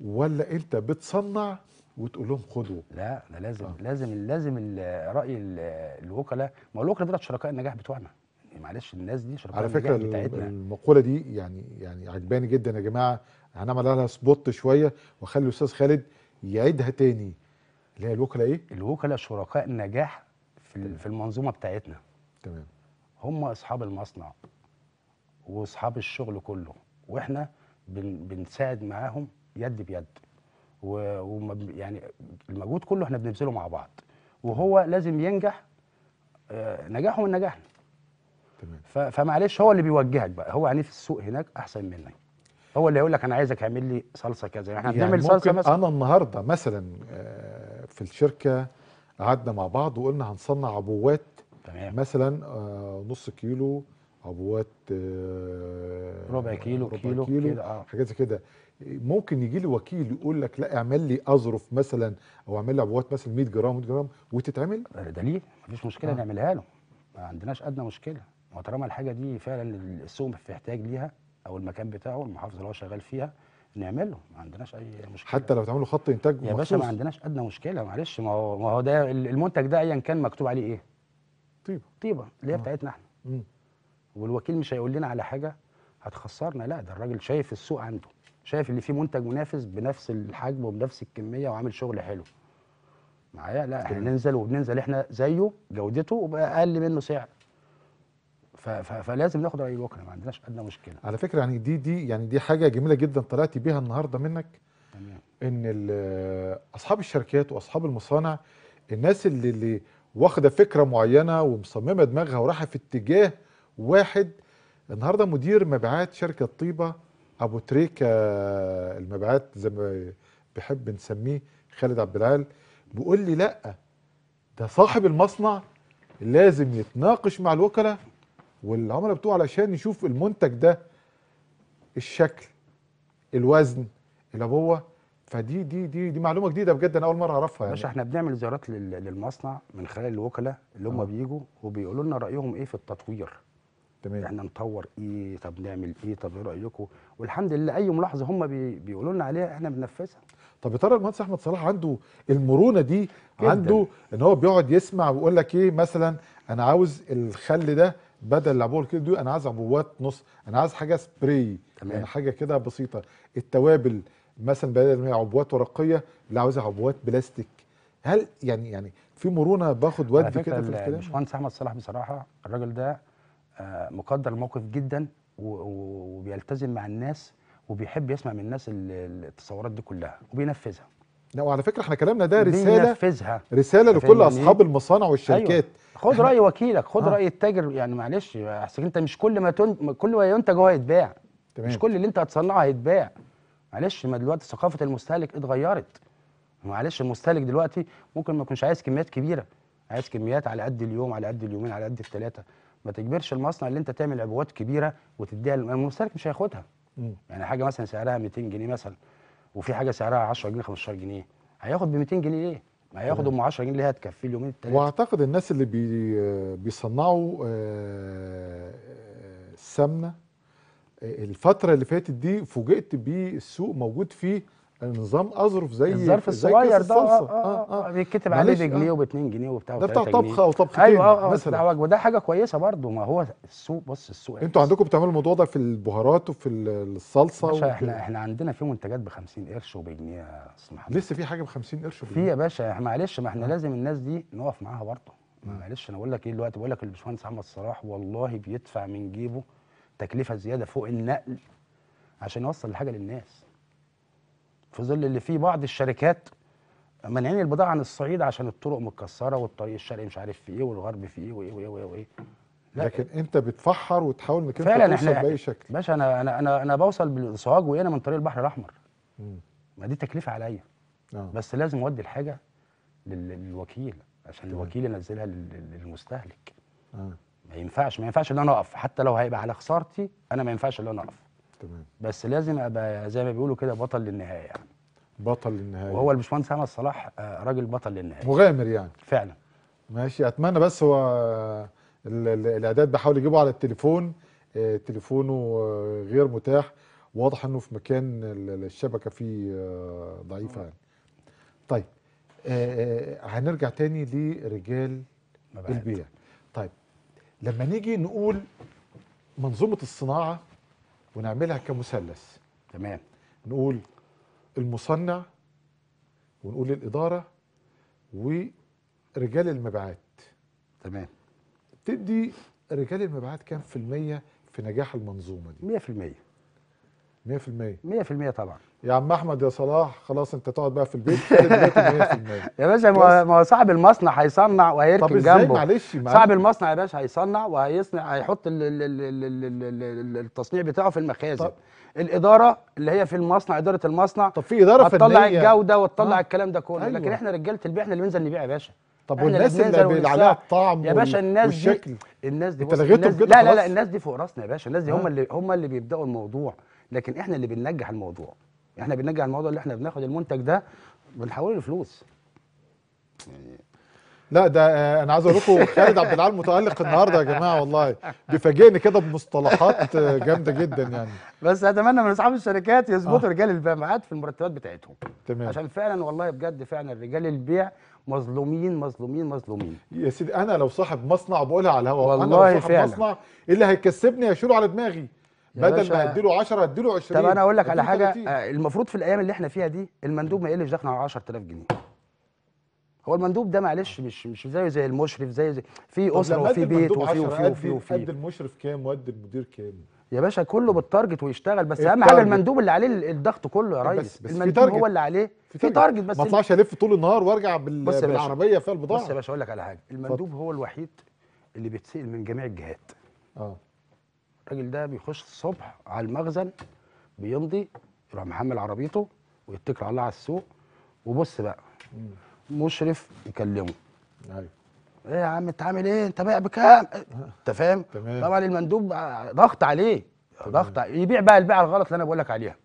ولا انت بتصنع وتقول لهم خدوا لا ده لازم آه. لازم لازم راي الوكلاء ما هو الوكلاء دول شركاء النجاح بتوعنا إيه، معلش الناس دي شركاء على فكره بتاعتنا. المقوله دي يعني يعني عجباني جدا يا جماعه هنعمل لها سبوت شويه واخلي الاستاذ خالد يعيدها تاني اللي هي الوكلاء ايه؟ الوكلاء شركاء نجاح في تمام. في المنظومه بتاعتنا تمام هم اصحاب المصنع واصحاب الشغل كله واحنا بن بنساعد معاهم يد بيد و يعني المجهود كله احنا بنبذله مع بعض وهو لازم ينجح آه، نجاحه من نجاحنا تمام فمعلش هو اللي بيوجهك بقى هو عنيف السوق هناك احسن منك هو اللي هيقول لك انا عايزك اعمل لي صلصه كذا يعني احنا يعني بنعمل صلصه مثلا انا النهارده مثلا آه، في الشركه قعدنا مع بعض وقلنا هنصنع عبوات تمام. مثلا آه، نص كيلو عبوات آه، ربع يعني كيلو ربع كيلو, كيلو, كيلو آه. حاجات زي كده ممكن يجي لي وكيل يقول لك لا اعمل لي اظرف مثلا او اعمل لي عبوات مثلا 100 جرام 100 جرام وتتعمل دليل مفيش مشكله آه. نعملها له ما عندناش ادنى مشكله ما طالما الحاجه دي فعلا السوق في ليها او المكان بتاعه المحافظه اللي هو شغال فيها نعمله ما عندناش اي مشكله حتى لو تعملوا خط انتاج يا باشا ما عندناش ادنى مشكله معلش ما هو ما هو ده المنتج ده ايا كان مكتوب عليه ايه طيبه طيبه اللي هي آه. بتاعتنا احنا مم. والوكيل مش هيقول لنا على حاجه هتخسرنا لا ده الراجل شايف السوق عنده شايف اللي فيه منتج منافس بنفس الحجم وبنفس الكميه وعامل شغل حلو معايا لا طيب. احنا ننزل وبننزل احنا زيه جودته وباقل منه سعر فلازم ناخد راي الوكلاء ما عندناش ادنى مشكله على فكره يعني دي دي يعني دي حاجه جميله جدا طلعت بيها النهارده منك تمام ان آه، اصحاب الشركات واصحاب المصانع الناس اللي, اللي واخده فكره معينه ومصممه دماغها ورايحه في اتجاه واحد النهارده مدير مبيعات شركه طيبه ابو تريكه المبيعات زي ما بحب نسميه خالد عبد العال بيقول لي لا ده صاحب المصنع لازم يتناقش مع الوكلاء والعملاء بتوعه علشان يشوف المنتج ده الشكل الوزن الابوه فدي دي دي دي معلومه جديده بجد انا اول مره اعرفها يعني باشا احنا بنعمل زيارات للمصنع من خلال الوكلاء اللي هم آه. بيجوا وبيقولوا لنا رايهم ايه في التطوير تمام احنا نطور ايه طب نعمل ايه طب ايه رايكم والحمد لله اي ملاحظه هم بي بيقولوا لنا عليها احنا بننفذها طب يا ترى المهندس احمد صلاح عنده المرونه دي جداً. عنده ان هو بيقعد يسمع ويقول لك ايه مثلا انا عاوز الخل ده بدل لعبوه كده دي انا عايز عبوات نص انا عايز حاجه سبراي تمام. يعني حاجه كده بسيطه التوابل مثلا بدل ما هي عبوات ورقيه لا عاوز عبوات بلاستيك هل يعني يعني في مرونه باخد ودي كده في الكلام باشمهندس احمد صلاح بصراحه الراجل ده آه، مقدر الموقف جدا وبيلتزم مع الناس وبيحب يسمع من الناس التصورات دي كلها وبينفذها لا وعلى فكره احنا كلامنا ده رساله بننفذها رساله لكل اصحاب المصانع أيوة. والشركات أيوة. خد راي وكيلك خد آه. راي التاجر يعني معلش اصل انت مش كل ما تن... كل ما ينتج هو هيتباع مش كل اللي انت هتصنعه هيتباع معلش ما دلوقتي ثقافه المستهلك اتغيرت معلش المستهلك دلوقتي ممكن ما يكونش عايز كميات كبيره عايز كميات على قد اليوم على قد اليومين على قد الثلاثه ما تجبرش المصنع اللي انت تعمل عبوات كبيره وتديها المستهلك مش هياخدها يعني حاجه مثلا سعرها 200 جنيه مثلا وفي حاجه سعرها 10 جنيه 15 جنيه هياخد ب 200 جنيه ليه؟ ما هياخد ام 10 جنيه اللي هتكفيه اليومين التلاته واعتقد الناس اللي بي بيصنعوا السمنه آه، آه، آه، الفتره اللي فاتت دي فوجئت السوق موجود فيه نظام اظرف زي الظرف الصغير ده آه، آه،, اه اه, آه. بيتكتب عليه بجنيه وب آه. وب2 جنيه وبتاع ده بتاع طبخه وطبختين ايوه اه مثلا آه وده حاجه كويسه برضه ما هو السوق بص السوق انتوا عندكم بتعملوا الموضوع ده في البهارات وفي الصلصه باشا احنا احنا عندنا في منتجات ب 50 قرش وبجنيه يا لسه في حاجه ب 50 قرش في يا باشا معلش ما احنا لازم الناس دي نقف معاها برضه معلش انا بقول لك ايه دلوقتي بقول لك الباشمهندس محمد صلاح والله بيدفع من جيبه تكلفه زياده فوق النقل عشان يوصل الحاجه للناس في ظل اللي فيه بعض الشركات مانعين البضاعه عن الصعيد عشان الطرق متكسره والطريق الشرقي مش عارف فيه ايه والغرب فيه ايه وايه وايه وايه, وإيه. لكن انت بتفحر وتحاول انك انت توصل باي شكل باشا انا انا انا انا بوصل بالصواج وهنا من طريق البحر الاحمر ما دي تكلفه عليا آه. بس لازم اودي الحاجه للوكيل عشان طيب. الوكيل ينزلها للمستهلك آه. ما ينفعش ما ينفعش ان انا اقف حتى لو هيبقى على خسارتي انا ما ينفعش ان انا اقف تمام بس لازم ابقى زي ما بيقولوا كده بطل للنهايه يعني بطل للنهايه وهو الباشمهندس احمد صلاح آه، راجل بطل للنهايه مغامر يعني فعلا ماشي اتمنى بس هو الاعداد بحاول يجيبه على التليفون آه، تليفونه آه، غير متاح واضح انه في مكان الشبكه فيه ضعيفه يعني طيب هنرجع تاني لرجال البيع طيب لما نيجي نقول منظومه الصناعه ونعملها كمثلث تمام نقول المصنع ونقول الإدارة ورجال المبيعات تمام تدي رجال المبيعات كام في المية في نجاح المنظومة دي؟ 100% 100% 100% طبعا يا عم احمد يا صلاح خلاص انت تقعد بقى في البيت يا باشا ما هو صاحب المصنع هيصنع وهيركن طب ازاي جنبه معلش صاحب المصنع يا باشا هيصنع وهيصنع هيحط التصنيع بتاعه في المخازن الاداره اللي هي في المصنع اداره المصنع طب في اداره فنيه هتطلع الجوده وتطلع آه. الكلام ده كله أيوة. لكن احنا رجاله البيع احنا اللي بننزل نبيع يا باشا طب والناس اللي, اللي عليها الطعم يا باشا الناس والشكل. دي الناس دي انت لغيتهم لا لا لا الناس دي فوق راسنا يا باشا الناس دي هم اللي هم اللي بيبداوا الموضوع لكن احنا اللي بننجح الموضوع احنا بنرجع الموضوع اللي احنا بناخد المنتج ده بنحوله لفلوس يعني لا ده انا عايز اقول لكم خالد عبد العال متالق النهارده يا جماعه والله بيفاجئني كده بمصطلحات جامده جدا يعني بس اتمنى من اصحاب الشركات يظبطوا آه. رجال البيعات في المرتبات بتاعتهم تمام عشان فعلا والله بجد فعلا رجال البيع مظلومين مظلومين مظلومين يا سيدي انا لو صاحب مصنع بقولها على الهواء والله انا لو صاحب فعلا. مصنع إيه اللي هيكسبني هيشيله على دماغي بدل ما هديله 10 هديله 20 طب انا اقول لك على حاجه 30. آه، المفروض في الايام اللي احنا فيها دي المندوب ما يقلش دخله على 10000 جنيه هو المندوب ده معلش مش مش زيه زي المشرف زيه زي في اسره وفي بيت وفي وفي وفي وفي قد المشرف كام وقد المدير كام يا باشا كله بالتارجت ويشتغل بس اهم حاجه المندوب اللي عليه الضغط كله يا ريس بس بس المندوب هو اللي عليه في تارجت بس ما اطلعش الف طول النهار وارجع بال... بالعربيه فيها البضاعه بص يا باشا اقول لك على حاجه المندوب هو الوحيد اللي بيتسال من جميع الجهات اه الراجل ده بيخش الصبح على المخزن بيمضي يروح محمل عربيته ويتكل على الله على السوق وبص بقى مشرف يكلمه ايوه ايه يا عم انت عامل ايه انت بايع بكام انت فاهم طبعا المندوب ضغط عليه ضغط يبيع بقى البيعه الغلط اللي انا بقول لك عليها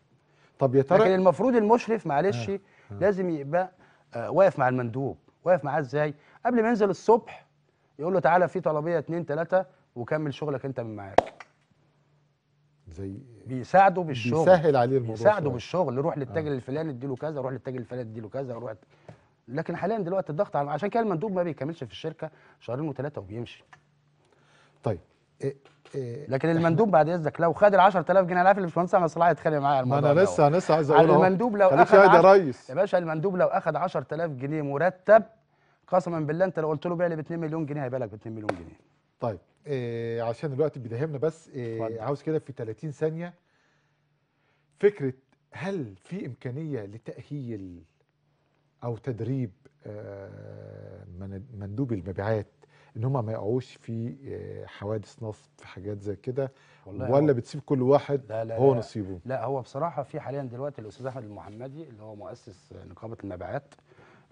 طب يا ترى لكن المفروض المشرف معلش ها. آه، آه. ها. لازم يبقى آه، واقف مع المندوب واقف معاه ازاي قبل ما ينزل الصبح يقول له تعالى في طلبيه اتنين تلاته وكمل شغلك انت من معاك زي بيساعده بالشغل بيسهل عليه الموضوع بيساعده بالشغل روح آه. للتاجر آه. الفلاني اديله كذا روح للتاجر الفلاني اديله كذا روح لكن حاليا دلوقتي الضغط على عشان كده المندوب ما بيكملش في الشركه شهرين وثلاثه وبيمشي طيب إيه، إيه، لكن المندوب بعد اذنك لو خد ال 10000 جنيه انا عارف الباشمهندس احمد صلاح هيتخانق معايا الموضوع ما انا لسه لسه عايز اقول المندوب لو اخد يا ريس يا باشا المندوب لو اخد 10000 جنيه مرتب قسما بالله انت لو قلت له بيع لي ب 2 مليون جنيه هيبيع لك ب 2 مليون جنيه طيب إيه عشان الوقت بيداهمنا بس إيه عاوز كده في 30 ثانيه فكره هل في امكانيه لتاهيل او تدريب آه، مندوب المبيعات ان هم ما يقعوش في آه، حوادث نصب في حاجات زي كده ولا بتسيب كل واحد لا لا هو نصيبه لا هو بصراحه في حاليا دلوقتي الاستاذ احمد المحمدي اللي هو مؤسس نقابه المبيعات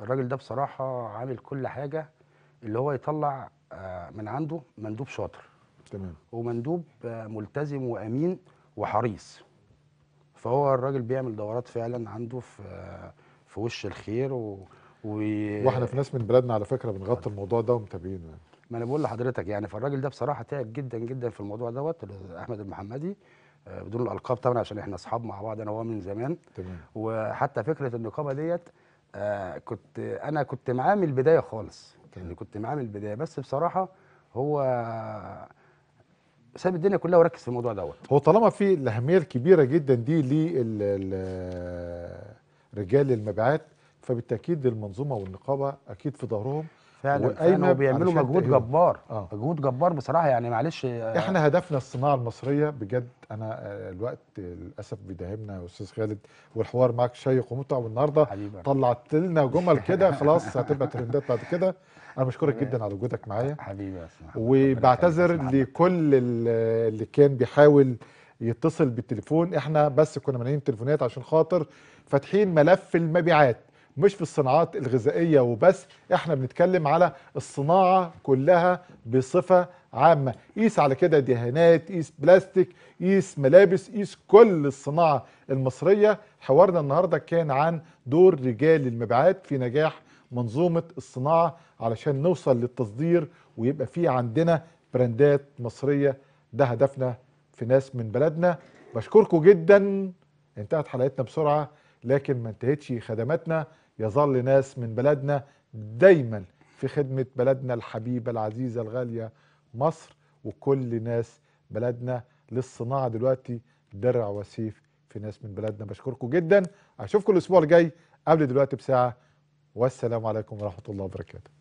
الراجل ده بصراحه عامل كل حاجه اللي هو يطلع آه، من عنده مندوب شاطر تمام ومندوب آه، ملتزم وامين وحريص فهو الراجل بيعمل دورات فعلا عنده في آه، في وش الخير و... و... واحنا في ناس من بلادنا على فكره بنغطي الموضوع ده ومتابعينه يعني. ما انا بقول لحضرتك يعني فالراجل ده بصراحه تعب جدا جدا في الموضوع دوت احمد المحمدي بدون الالقاب طبعا عشان احنا اصحاب مع بعض انا وهو من زمان تمام وحتى فكره النقابه ديت كنت انا كنت معاه من البدايه خالص اللي يعني كنت معاه من البدايه بس بصراحه هو ساب الدنيا كلها وركز في الموضوع دوت هو طالما في الاهميه الكبيره جدا دي لرجال المبيعات فبالتاكيد المنظومه والنقابه اكيد في ظهرهم فعلا وقايمه وبيعملوا مجهود جبار آه. مجهود جبار بصراحه يعني معلش آه. احنا هدفنا الصناعه المصريه بجد انا آه، الوقت للاسف بيداهمنا يا استاذ خالد والحوار معك شيق ومتع والنهارده طلعت لنا جمل كده خلاص هتبقى ترندات بعد كده انا بشكرك جدا على وجودك معايا حبيبي يا وبعتذر لكل اللي كان بيحاول يتصل بالتليفون احنا بس كنا مانعين تليفونات عشان خاطر فاتحين ملف المبيعات مش في الصناعات الغذائيه وبس احنا بنتكلم على الصناعه كلها بصفه عامه قيس على كده دهانات قيس بلاستيك قيس ملابس قيس كل الصناعه المصريه حوارنا النهارده كان عن دور رجال المبيعات في نجاح منظومه الصناعه علشان نوصل للتصدير ويبقى في عندنا براندات مصريه ده هدفنا في ناس من بلدنا بشكركم جدا انتهت حلقتنا بسرعه لكن ما انتهتش خدماتنا يظل ناس من بلدنا دايما في خدمة بلدنا الحبيبة العزيزة الغالية مصر وكل ناس بلدنا للصناعة دلوقتي درع وسيف في ناس من بلدنا بشكركم جدا أشوفكم الأسبوع الجاي قبل دلوقتي بساعة والسلام عليكم ورحمة الله وبركاته